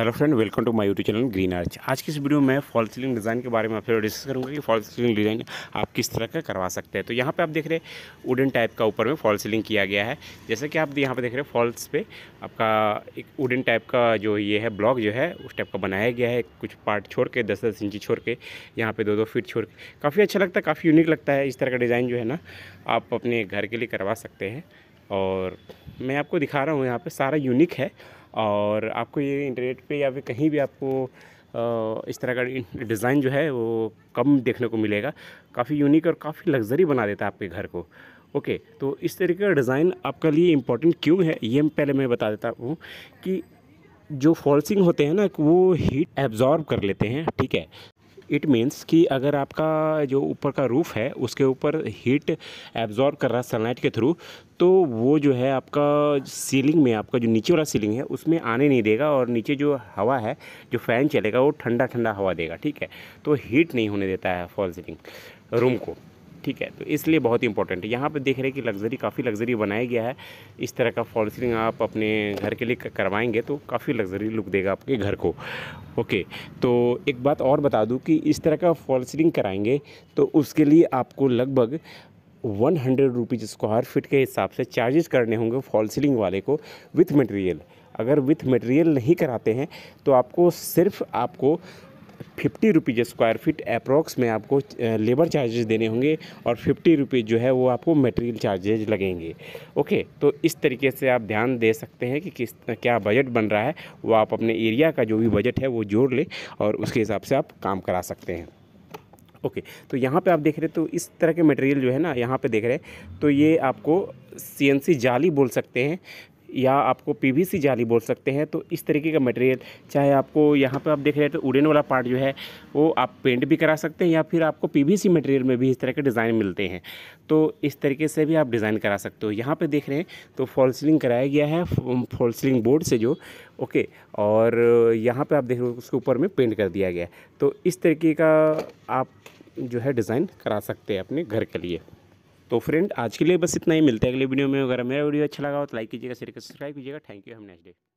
hello friend welcome to my YouTube channel Green Arch आज की इस वीडियो में फॉल सीलिंग डिज़ाइन के बारे में फिर डिस्कस करूंगा कि फॉल सीलिंग डिज़ाइन आप किस तरह का करवा सकते हैं तो यहाँ पे आप देख रहे हैं वुडन टाइप का ऊपर में फॉल सीलिंग किया गया है जैसे कि आप यहाँ पे देख रहे हैं फॉल्स पे आपका एक वुडन टाइप का जो ये है ब्लॉक जो है उस टाइप का बनाया गया है कुछ पार्ट छोड़ के दस दस इंची छोड़ के यहाँ पर दो दो फीट छोड़ के काफ़ी अच्छा लगता है काफ़ी यूनिक लगता है इस तरह का डिज़ाइन जो है ना आप अपने घर के लिए करवा सकते हैं और मैं आपको दिखा रहा हूँ यहाँ पर सारा यूनिक है और आपको ये इंटरनेट पे या फिर कहीं भी आपको इस तरह का डिज़ाइन जो है वो कम देखने को मिलेगा काफ़ी यूनिक और काफ़ी लग्जरी बना देता है आपके घर को ओके तो इस तरीके का डिज़ाइन आपके लिए इम्पोर्टेंट क्यों है ये पहले मैं बता देता हूँ कि जो फॉल्सिंग होते हैं ना वो हीट एब्जॉर्ब कर लेते हैं ठीक है इट मीन्स कि अगर आपका जो ऊपर का रूफ़ है उसके ऊपर हीट एब्जॉर्ब कर रहा है सनलाइट के थ्रू तो वो जो है आपका सीलिंग में आपका जो नीचे वाला सीलिंग है उसमें आने नहीं देगा और नीचे जो हवा है जो फ़ैन चलेगा वो ठंडा ठंडा हवा देगा ठीक है तो हीट नहीं होने देता है फॉल सीलिंग रूम को ठीक है तो इसलिए बहुत इंपॉर्टेंट है यहाँ पर देख रहे हैं कि लग्जरी काफ़ी लग्जरी बनाया गया है इस तरह का फॉल सीलिंग आप अपने घर के लिए करवाएंगे तो काफ़ी लग्जरी लुक देगा आपके घर को ओके तो एक बात और बता दूँ कि इस तरह का फॉल सीलिंग कराएंगे तो उसके लिए आपको लगभग one hundred rupees square feet के हिसाब से चार्जेस करने होंगे फॉल सीलिंग वाले को विथ मटेरियल अगर विथ मटेरियल नहीं कराते हैं तो आपको सिर्फ आपको fifty rupees square feet approx में आपको लेबर चार्जेस देने होंगे और फिफ्टी रुपीज़ जो है वो आपको मटेरियल चार्जेज लगेंगे ओके तो इस तरीके से आप ध्यान दे सकते हैं कि किस क्या बजट बन रहा है वो आप अपने एरिया का जो भी बजट है वो जोड़ लें और उसके हिसाब से आप काम करा सकते हैं ओके okay, तो यहाँ पे आप देख रहे हैं तो इस तरह के मटेरियल जो है ना यहाँ पे देख रहे हैं तो ये आपको सीएनसी जाली बोल सकते हैं या आपको पीवीसी जाली बोल सकते हैं तो इस तरीके का मटेरियल चाहे आपको यहाँ पर आप देख रहे हैं तो उड़न वाला पार्ट जो है वो आप पेंट भी करा सकते हैं या फिर आपको पीवीसी मटेरियल में भी इस तरह के डिज़ाइन मिलते हैं तो इस तरीके से भी आप डिज़ाइन करा सकते हो यहाँ पर देख रहे हैं तो फॉल सीलिंग कराया गया है फॉल सीलिंग बोर्ड से जो ओके और यहाँ पर आप देख रहे हो उसके ऊपर में पेंट कर दिया गया तो इस तरीके का आप जो है डिज़ाइन करा सकते हैं अपने घर के लिए तो फ्रेंड आज के लिए बस इतना ही मिलता है अगले वीडियो में अगर मेरा वीडियो अच्छा लगा हो तो लाइक कीजिएगा शेयर सब्सक्राइब कीजिएगा थैंक यू हम नेक्स्ट डे